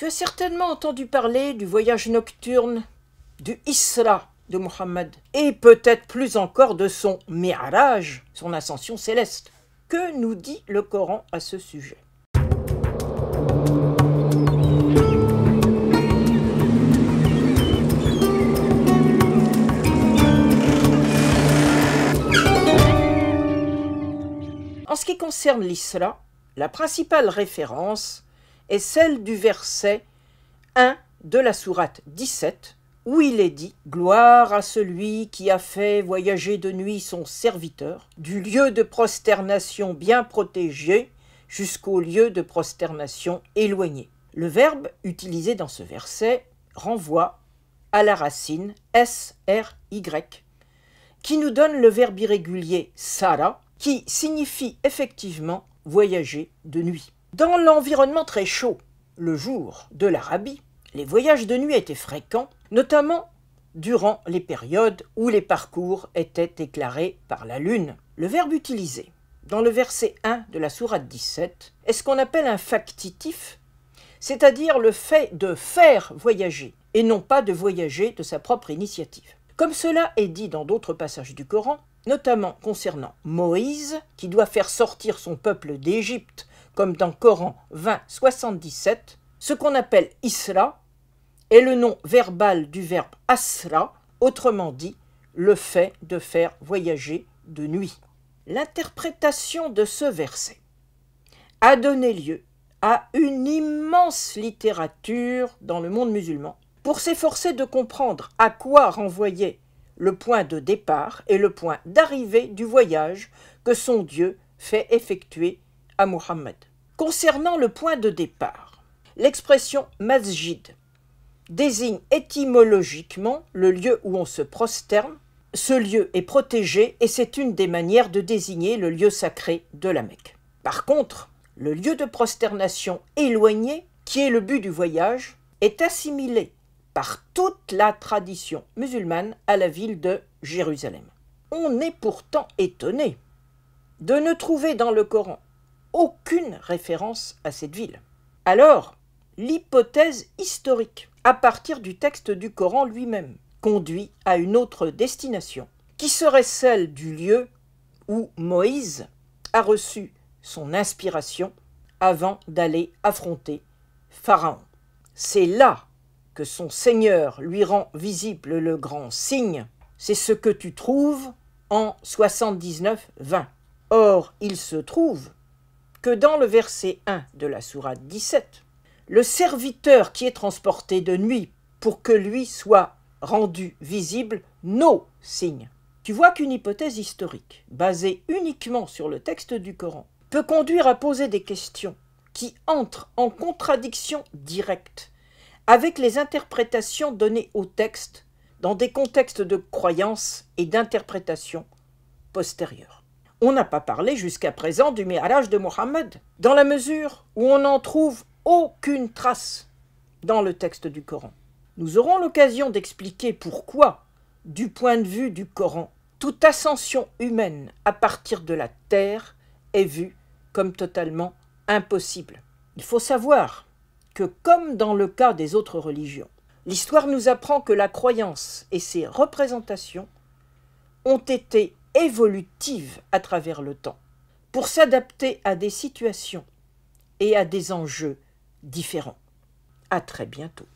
Tu as certainement entendu parler du voyage nocturne du Isra de Mohammed et peut-être plus encore de son Mi'raj, son ascension céleste. Que nous dit le Coran à ce sujet En ce qui concerne l'Isra, la principale référence est celle du verset 1 de la sourate 17, où il est dit Gloire à celui qui a fait voyager de nuit son serviteur, du lieu de prosternation bien protégé jusqu'au lieu de prosternation éloigné. Le verbe utilisé dans ce verset renvoie à la racine S-R-Y, qui nous donne le verbe irrégulier Sara, qui signifie effectivement voyager de nuit. Dans l'environnement très chaud, le jour de l'Arabie, les voyages de nuit étaient fréquents, notamment durant les périodes où les parcours étaient éclairés par la lune. Le verbe utilisé dans le verset 1 de la sourate 17 est ce qu'on appelle un factitif, c'est-à-dire le fait de faire voyager et non pas de voyager de sa propre initiative. Comme cela est dit dans d'autres passages du Coran, notamment concernant Moïse, qui doit faire sortir son peuple d'Égypte comme dans Coran 20, 77, ce qu'on appelle isra est le nom verbal du verbe asra, autrement dit le fait de faire voyager de nuit. L'interprétation de ce verset a donné lieu à une immense littérature dans le monde musulman pour s'efforcer de comprendre à quoi renvoyait le point de départ et le point d'arrivée du voyage que son Dieu fait effectuer Concernant le point de départ, l'expression masjid désigne étymologiquement le lieu où on se prosterne. Ce lieu est protégé et c'est une des manières de désigner le lieu sacré de la Mecque. Par contre, le lieu de prosternation éloigné, qui est le but du voyage, est assimilé par toute la tradition musulmane à la ville de Jérusalem. On est pourtant étonné de ne trouver dans le Coran aucune référence à cette ville. Alors, l'hypothèse historique, à partir du texte du Coran lui-même, conduit à une autre destination, qui serait celle du lieu où Moïse a reçu son inspiration avant d'aller affronter Pharaon. C'est là que son Seigneur lui rend visible le grand signe, c'est ce que tu trouves en 79-20. Or, il se trouve que dans le verset 1 de la sourate 17, le serviteur qui est transporté de nuit pour que lui soit rendu visible nos signes. Tu vois qu'une hypothèse historique, basée uniquement sur le texte du Coran, peut conduire à poser des questions qui entrent en contradiction directe avec les interprétations données au texte dans des contextes de croyance et d'interprétation postérieures. On n'a pas parlé jusqu'à présent du mirage de Mohammed, dans la mesure où on n'en trouve aucune trace dans le texte du Coran. Nous aurons l'occasion d'expliquer pourquoi, du point de vue du Coran, toute ascension humaine à partir de la terre est vue comme totalement impossible. Il faut savoir que, comme dans le cas des autres religions, l'histoire nous apprend que la croyance et ses représentations ont été évolutive à travers le temps, pour s'adapter à des situations et à des enjeux différents. À très bientôt.